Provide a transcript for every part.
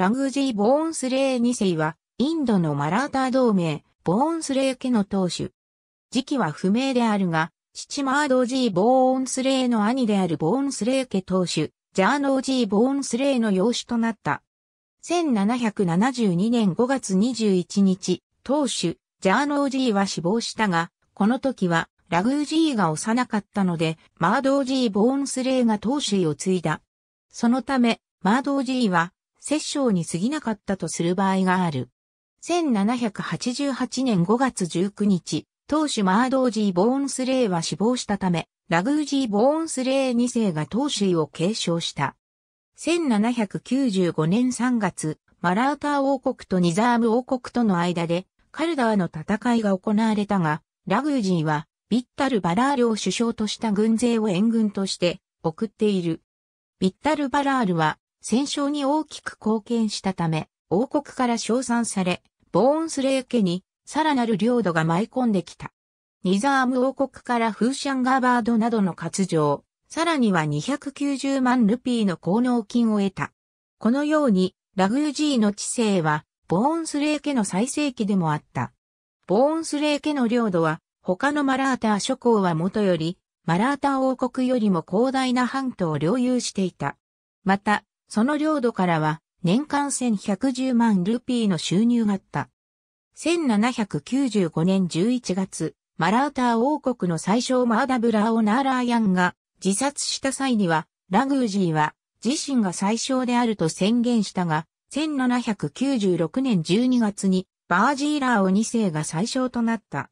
ラングジー・ボーンスレー2世は、インドのマラーター同盟、ボーンスレー家の当主。時期は不明であるが、父マードージー・ボーンスレーの兄であるボーンスレー家当主、ジャーノージー・ボーンスレーの養子となった。1772年5月21日、当主、ジャーノージーは死亡したが、この時は、ラグージーが幼かったので、マードージー・ボーンスレーが当主を継いだ。そのため、マードージーは、摂政に過ぎなかったとする場合がある。1788年5月19日、当主マードージー・ボーンスレイは死亡したため、ラグージー・ボーンスレイ2世が当主位を継承した。1795年3月、マラーター王国とニザーム王国との間で、カルダーの戦いが行われたが、ラグージーは、ビッタル・バラールを首相とした軍勢を援軍として、送っている。ビッタル・バラールは、戦勝に大きく貢献したため、王国から称賛され、ボーンスレー家にさらなる領土が舞い込んできた。ニザーム王国からフーシャンガーバードなどの割譲、さらには290万ルピーの功能金を得た。このように、ラグージーの知性は、ボーンスレー家の最盛期でもあった。ボーンスレー家の領土は、他のマラーター諸侯はもとより、マラーター王国よりも広大な半島を領有していた。また、その領土からは年間1110万ルピーの収入があった。1795年11月、マラーター王国の最小マーダブラーナーラーヤンが自殺した際には、ラグージーは自身が最小であると宣言したが、1796年12月にバージーラーを2世が最小となった。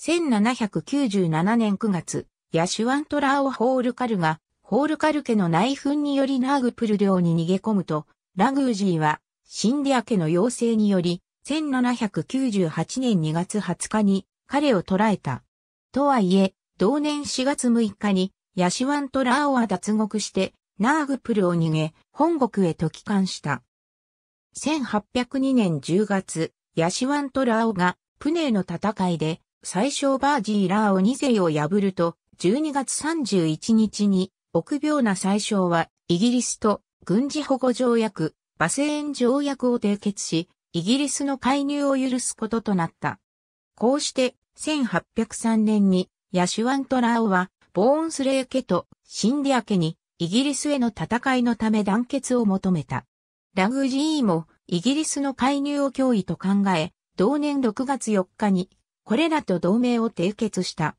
1797年9月、ヤシュワントラーオホールカルがホールカル家の内紛によりナーグプル領に逃げ込むと、ラグージーは、シンディア家の要請により、1798年2月20日に彼を捕らえた。とはいえ、同年4月6日に、ヤシワントラーオは脱獄して、ナーグプルを逃げ、本国へと帰還した。1802年10月、ヤシワントラーオが、プネーの戦いで、最小バージーラーオ2世を破ると、12月31日に、臆病な最小は、イギリスと軍事保護条約、バセーン条約を締結し、イギリスの介入を許すこととなった。こうして、1803年に、ヤシュワントラオは、ボーンスレー家とシンディア家に、イギリスへの戦いのため団結を求めた。ラグジーも、イギリスの介入を脅威と考え、同年6月4日に、これらと同盟を締結した。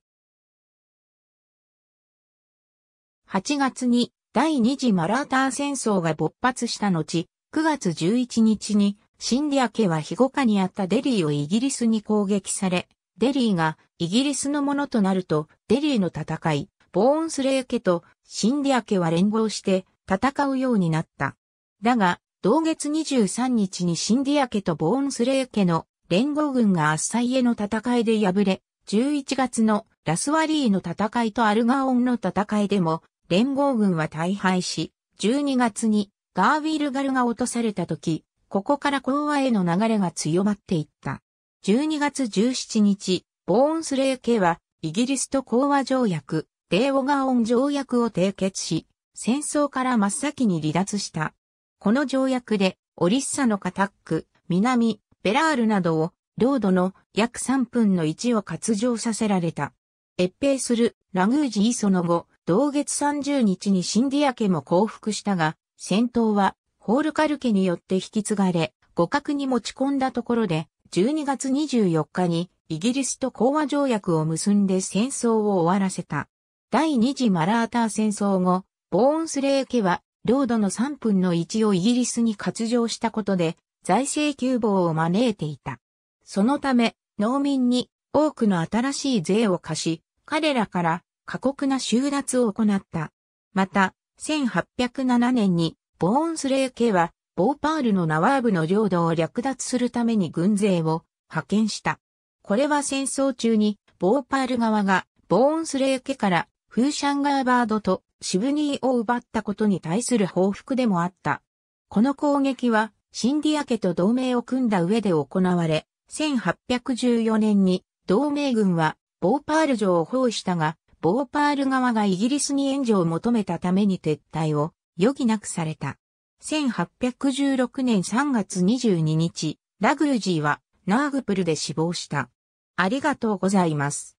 8月に第二次マラーター戦争が勃発した後、9月11日にシンディア家は庇護下にあったデリーをイギリスに攻撃され、デリーがイギリスのものとなると、デリーの戦い、ボーンスレー家とシンディア家は連合して戦うようになった。だが、同月23日にシンディア家とボーンスレー家の連合軍がアッサイへの戦いで敗れ、11月のラスワリーの戦いとアルガオンの戦いでも連合軍は大敗し、12月にガーウィルガルが落とされた時、ここから講和への流れが強まっていった。12月17日、ボーンスレー家は、イギリスと講和条約、デーオガオン条約を締結し、戦争から真っ先に離脱した。この条約で、オリッサのカタック、南、ベラールなどを、領土の約3分の1を割譲させられた。越平するラグージーその後、同月30日にシンディア家も降伏したが、戦闘はホールカル家によって引き継がれ、互角に持ち込んだところで、12月24日にイギリスと講和条約を結んで戦争を終わらせた。第二次マラーター戦争後、ボーンスレー家は、領土の3分の1をイギリスに割譲したことで、財政窮乏を招いていた。そのため、農民に多くの新しい税を課し、彼らから過酷な収奪を行った。また、1807年にボーンスレー家はボーパールのナワーブの領土を略奪するために軍勢を派遣した。これは戦争中にボーパール側がボーンスレー家からフーシャンガーバードとシブニーを奪ったことに対する報復でもあった。この攻撃はシンディア家と同盟を組んだ上で行われ、1814年に同盟軍はボーパール城を包囲したが、ボーパール側がイギリスに援助を求めたために撤退を余儀なくされた。1816年3月22日、ラグルジーはナーグプルで死亡した。ありがとうございます。